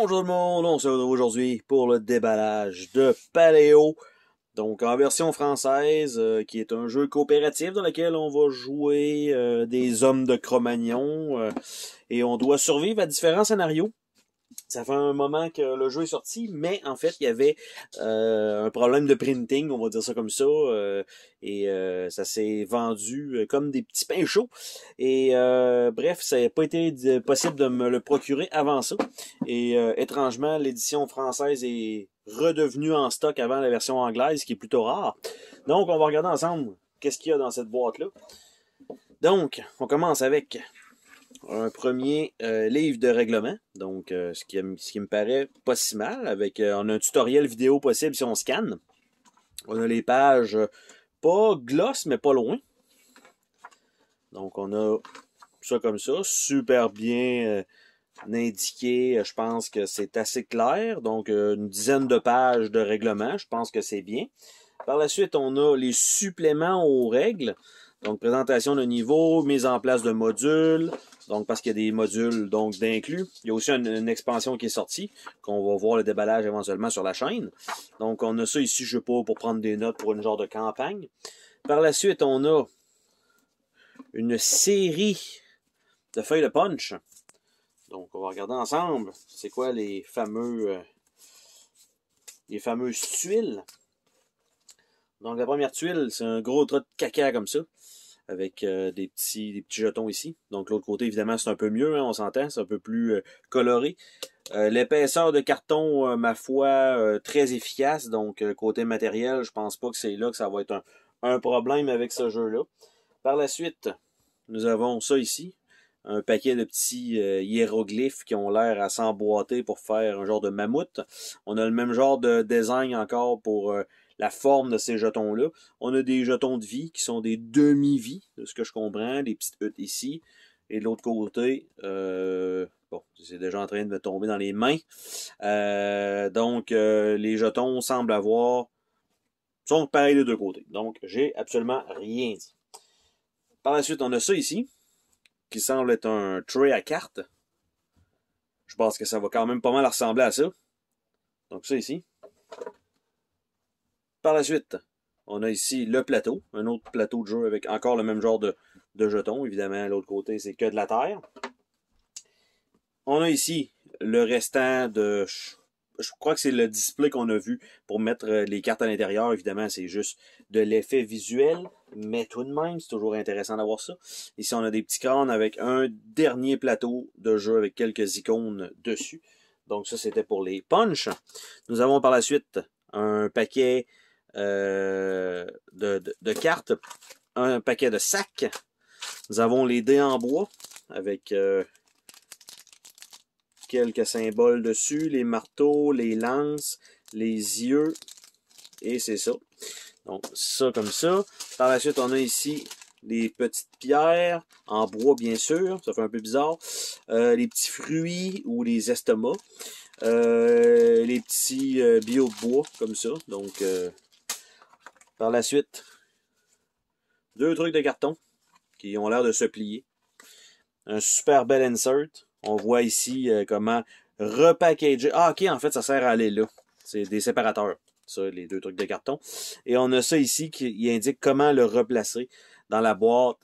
Bonjour tout le monde, on se retrouve aujourd'hui pour le déballage de Paléo. Donc en version française, euh, qui est un jeu coopératif dans lequel on va jouer euh, des hommes de Cro-Magnon euh, et on doit survivre à différents scénarios. Ça fait un moment que le jeu est sorti, mais en fait, il y avait euh, un problème de printing, on va dire ça comme ça, euh, et euh, ça s'est vendu comme des petits pains chauds. Et bref, ça n'a pas été possible de me le procurer avant ça. Et étrangement, l'édition française est redevenue en stock avant la version anglaise, qui est plutôt rare. Donc, on va regarder ensemble qu'est-ce qu'il y a dans cette boîte-là. Donc, on commence avec un premier euh, livre de règlement, donc euh, ce, qui, me paraît pas si mal, avec euh, on a un tutoriel vidéo possible si on scanne. On a les pages pas glosses, mais pas loin. Donc on a ça comme ça, super bien indiqué. Je pense que c'est assez clair. Donc une dizaine de pages de règlement, je pense que c'est bien. Par la suite, on a les suppléments aux règles. Donc, présentation de niveau, mise en place de modules, donc parce qu'il y a des modules donc d'inclus. Il y a aussi une, expansion qui est sortie, qu'on va voir le déballage éventuellement sur la chaîne. Donc on a ça ici, je sais pas, pour prendre des notes pour une genre de campagne. Par la suite, on a une série de feuilles de punch. Donc on va regarder ensemble, c'est quoi les fameux, euh, les fameuses tuiles. Donc la première tuile, c'est un gros trait de caca comme ça avec euh, des, petits, petits jetons ici. Donc l'autre côté, évidemment, c'est un peu mieux, hein, on s'entend, c'est un peu plus euh, coloré. Euh, l'épaisseur de carton, ma foi, très efficace. Donc côté matériel, je pense pas que c'est là que ça va être un, un problème avec ce jeu-là. Par la suite, nous avons ça ici. Un paquet de petits hiéroglyphes qui ont l'air à s'emboîter pour faire un genre de mammouth. On a le même genre de design encore pour la forme de ces jetons-là. On a des jetons de vie qui sont des demi-vies, de ce que je comprends, des petites huttes ici. Et de l'autre côté, euh, bon, c'est déjà en train de me tomber dans les mains. Euh, donc, euh, les jetons semblent avoir... sont pareils de deux côtés. Donc, j'ai absolument rien dit. Par la suite, on a ça ici, qui semble être un tray à cartes. Je pense que ça va quand même pas mal ressembler à ça. Donc, ça ici. Par la suite, on a ici le plateau, un autre plateau de jeu avec encore le même genre de, jetons. Évidemment, l'autre côté, c'est que de la terre. On a ici le restant de... Je crois que c'est le display qu'on a vu pour mettre euh, les cartes à l'intérieur. Évidemment, c'est juste de l'effet visuel, mais tout de même, c'est toujours intéressant d'avoir ça. Ici, on a des petits crânes avec un dernier plateau de jeu avec quelques icônes dessus. Donc ça, c'était pour les punch. Nous avons par la suite un paquet euh, de, cartes, un paquet de sacs. Nous avons les dés en bois avec euh, quelques symboles dessus, les marteaux, les lances, les yeux, et c'est ça. Donc ça comme ça. Par la suite, on a ici les petites pierres, en bois bien sûr, ça fait un peu bizarre, euh, les petits fruits ou les estomacs, les petits bio de bois comme ça, donc par la suite, deux trucs de carton qui ont l'air de se plier. Un super bel insert. On voit ici euh, comment repackager. Ah, ok, en fait, ça sert à aller là. C'est des séparateurs, ça, les deux trucs de carton. Et on a ça ici qui indique comment le replacer dans la boîte.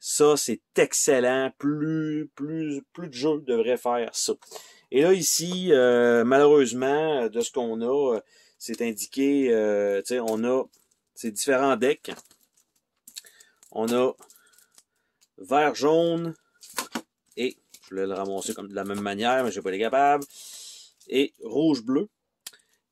Ça, c'est excellent. Plus, plus, plus de jeux devraient faire ça. Et là, ici, euh, malheureusement, de ce qu'on a, euh, c'est indiqué, sais, on a c'est différents decks. On a vert jaune et je voulais le ramasser comme de la même manière, mais je n'ai pas été capable. Et rouge bleu.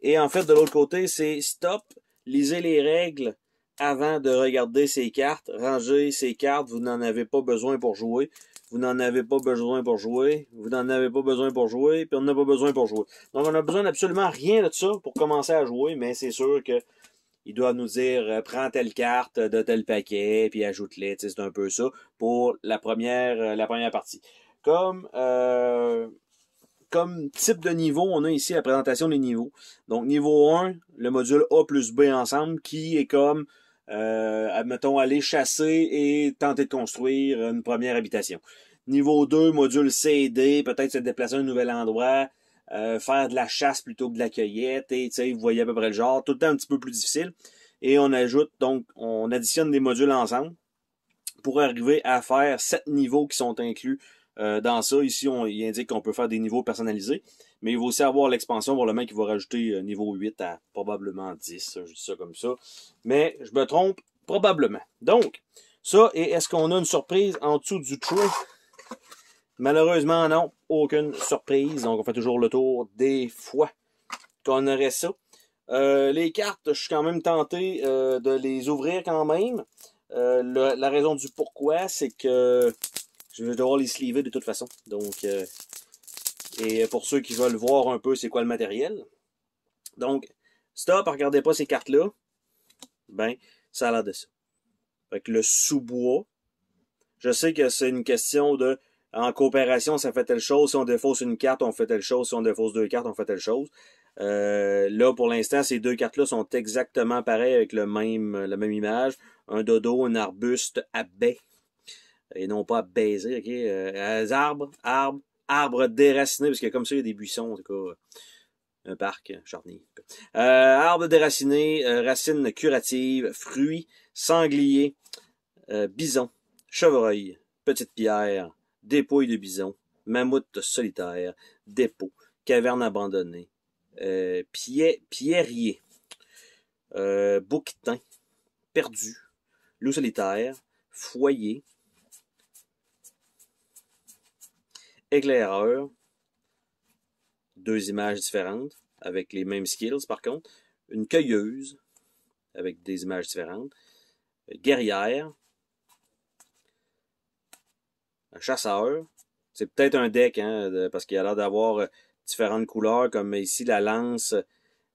Et en fait, de l'autre côté, c'est stop, lisez les règles avant de regarder ces cartes, rangez ces cartes, vous n'en avez pas besoin pour jouer, vous n'en avez pas besoin pour jouer, vous n'en avez pas besoin pour jouer, puis on n'a pas besoin pour jouer. Donc on a besoin d'absolument rien de ça pour commencer à jouer, mais c'est sûr que il doit nous dire euh, prends telle carte de tel paquet, puis ajoute-les. C'est un peu ça pour la première, euh, la première partie. Comme, euh, comme type de niveau, on a ici la présentation des niveaux. Donc, niveau 1, le module A plus B ensemble, qui est comme, admettons, aller chasser et tenter de construire une première habitation. Niveau 2, module C et D, peut-être se déplacer à un nouvel endroit, euh, faire de la chasse plutôt que de la cueillette, et vous voyez à peu près le genre, tout le temps un petit peu plus difficile. Et on ajoute, donc, on additionne des modules ensemble pour arriver à faire sept niveaux qui sont inclus euh, dans ça. Ici, on, il indique qu'on peut faire des niveaux personnalisés, mais il va aussi avoir l'expansion pour le mec qui va rajouter euh, niveau 8 à probablement 10, ça comme ça. Mais je me trompe probablement. Donc, ça, et est-ce qu'on a une surprise en dessous du trou? Malheureusement, non aucune surprise. Donc, on fait toujours le tour des fois qu'on aurait ça. Euh, les cartes, je suis quand même tenté euh, de les ouvrir quand même. Euh, la raison du pourquoi, c'est que je vais devoir les sliver de toute façon. Donc, et pour ceux qui veulent voir un peu c'est quoi le matériel. Donc, stop, regardez pas ces cartes-là. Ben, ça a l'air de ça. Fait le sous-bois, je sais que c'est une question de en coopération, ça fait telle chose. Si on défausse une carte, on fait telle chose. Si on défausse deux cartes, on fait telle chose. Euh, là, pour l'instant, ces deux cartes-là sont exactement pareilles avec le même, la même image. Un dodo, un arbuste à baie. Et non pas à baiser, ok? arbre, euh, arbre arbre déraciné parce que comme ça, il y a des buissons, en tout cas. Euh, un parc, charnier. Arbre déraciné, déracinés, racines curatives, fruits, sangliers, bison, chevreuil, petite pierre, et de bison, Mammouth solitaire. Dépôt. Caverne abandonnée. Euh, pierrier. Euh, bouquetin. Perdu. Loup solitaire. Foyer. Éclaireur. deux images différentes, avec les mêmes skills par contre, une cueilleuse, avec des images différentes, guerrière, chasseur. C'est peut-être un deck, hein, parce qu'il a l'air d'avoir euh, différentes couleurs, comme ici la lance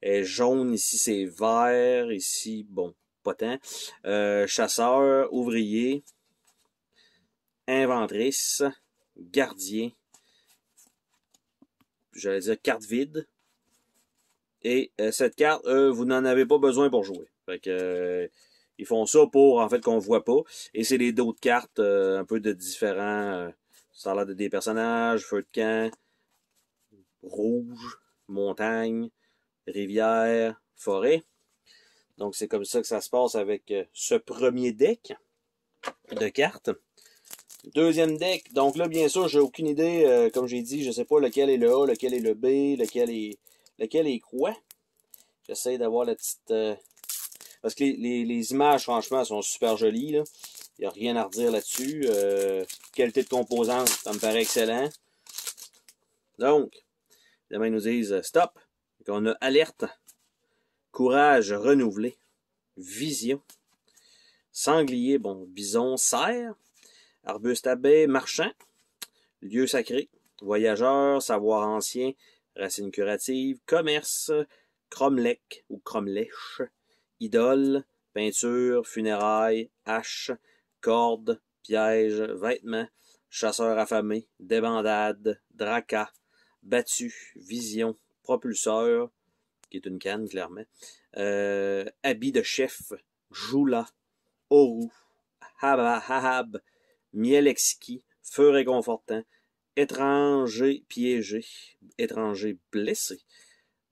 est jaune, ici c'est vert, ici, bon, pas tant. Euh, chasseur, ouvrier, inventrice, gardien, j'allais dire carte vide. Et euh, cette carte, vous n'en avez pas besoin pour jouer. Fait que ils font ça pour, en fait, qu'on voit pas. Et c'est les d'autres cartes, euh, un peu de différents... Euh, ça a l'air de des personnages, feu de camp, rouge, montagne, rivière, forêt. Donc, c'est comme ça que ça se passe avec euh, ce premier deck de cartes. Deuxième deck. Donc là, bien sûr, j'ai aucune idée. comme j'ai dit, je sais pas lequel est le A, lequel est le B, lequel est lequel est quoi. J'essaie d'avoir la petite parce que les, images, franchement, sont super jolies. Il n'y a rien à redire là-dessus. Euh, qualité de composante, ça me paraît excellent. Donc, demain, ils nous disent stop. on a alerte, courage renouvelé, vision, sanglier, bon, bison, cerf, arbuste à baie, marchand, lieu sacré, voyageur, savoir ancien, racine curative, commerce, cromlech ou cromlech, Idole, peinture, funérailles, haches, cordes, pièges, vêtements, chasseurs affamés, débandades, dracas, battus, visions, propulseurs, qui est une canne clairement, euh, habits de chef, joula, oru, habahab, miel exquis, feu réconfortant, étranger piégé, étranger blessé,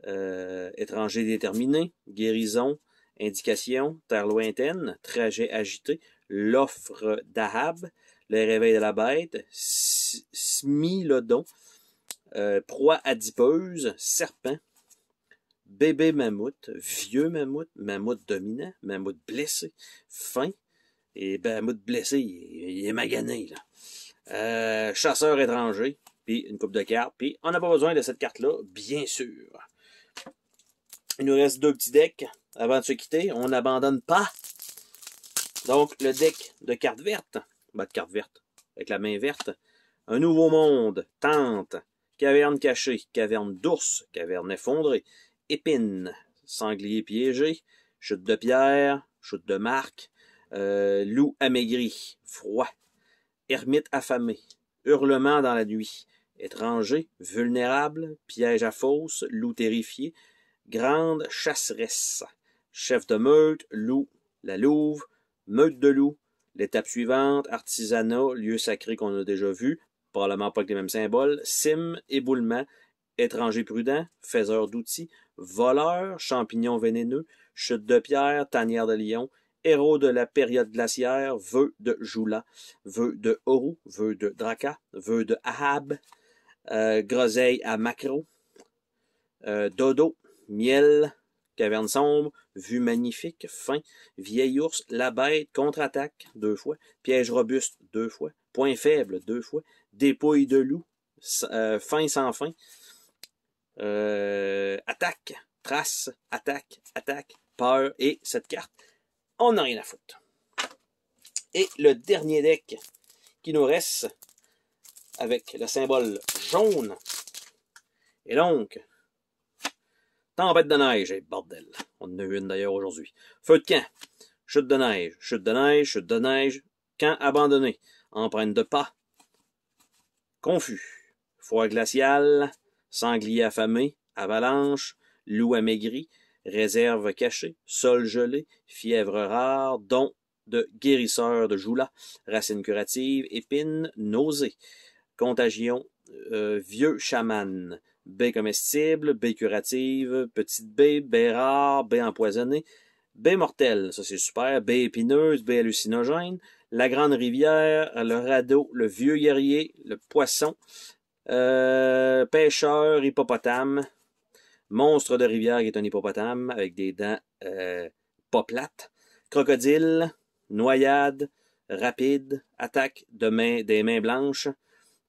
euh, étranger déterminé, guérison, Indication, terre lointaine, trajet agité, l'offre d'Ahab, le réveil de la bête, Smilodon, euh, proie adipeuse, serpent, bébé mammouth, vieux mammouth, mammouth dominant, mammouth blessé, fin, et ben, mammouth blessé, il, est magané, là. Euh, chasseur étranger, puis une coupe de cartes, puis on n'a pas besoin de cette carte-là, bien sûr. Il nous reste deux petits decks avant de se quitter. On n'abandonne pas. Donc, le deck de cartes vertes. Bas de cartes vertes. Avec la main verte. Un nouveau monde. Tente. Caverne cachée. Caverne d'ours. Caverne effondrée. Épine. Sanglier piégé. Chute de pierre. Chute de marque. Euh, loup amaigri. Froid. Ermite affamé. Hurlement dans la nuit. Étranger. Vulnérable. Piège à fausse. Loup terrifié grande chasseresse, chef de meute, loup, la louve, meute de loup, l'étape suivante, artisanat, lieu sacré qu'on a déjà vu, probablement pas avec les mêmes symboles, cime, éboulement, étranger prudent, faiseur d'outils, voleur, champignon vénéneux, chute de pierre, tanière de lion, héros de la période glaciaire, vœu de Joula, vœu de Horou, vœu de Draca, vœu de Ahab, euh, groseille à macro, euh, dodo, Miel, Caverne sombre, Vue magnifique, Fin, Vieil ours, La bête, Contre-attaque, deux fois, Piège robuste, deux fois, Point faible, deux fois, Dépouille de loup, euh, Fin sans fin, euh, Attaque, Trace, Attaque, Attaque, Peur et cette carte. On n'a rien à foutre. Et le dernier deck qui nous reste avec le symbole jaune. Et donc, Tempête de neige, bordel. On en a une d'ailleurs aujourd'hui. Feu de camp. Chute de neige, chute de neige, chute de neige. Camp abandonné. Empreinte de pas. Confus. Froid glacial. Sanglier affamé. Avalanche. Loup amaigri. Réserve cachée. Sol gelé. Fièvre rare. Don de guérisseur de joulas, Racine curative. Épine. Nausée. Contagion. Euh, vieux chaman baie comestibles, baie curative, petite baie, baie rare, baie empoisonnée, baie mortelle, ça c'est super, baie épineuse, baie hallucinogène, la grande rivière, le radeau, le vieux guerrier, le poisson, euh, pêcheur, hippopotame, monstre de rivière qui est un hippopotame avec des dents euh, pas plates, crocodile, noyade, rapide, attaque de main, des mains blanches,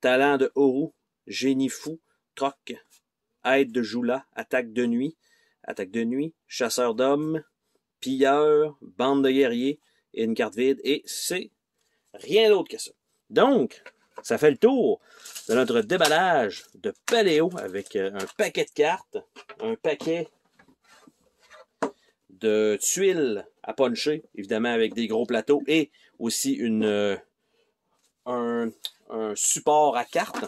talent de haut, génie fou, troc, aide de joula, attaque de nuit, attaque de nuit, chasseur d'hommes, pilleur, bande de guerriers et une carte vide. Et c'est rien d'autre que ça. Donc, ça fait le tour de notre déballage de paléo avec euh, un paquet de cartes, un paquet de tuiles à puncher, évidemment avec des gros plateaux et aussi une, euh, un, un support à cartes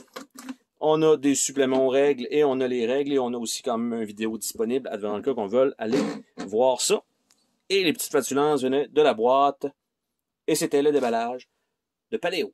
on a des suppléments aux règles et on a les règles et on a aussi quand même une vidéo disponible, avant le cas qu'on veuille aller voir ça. Et les petites flatulences venaient de la boîte et c'était le déballage de Paléo.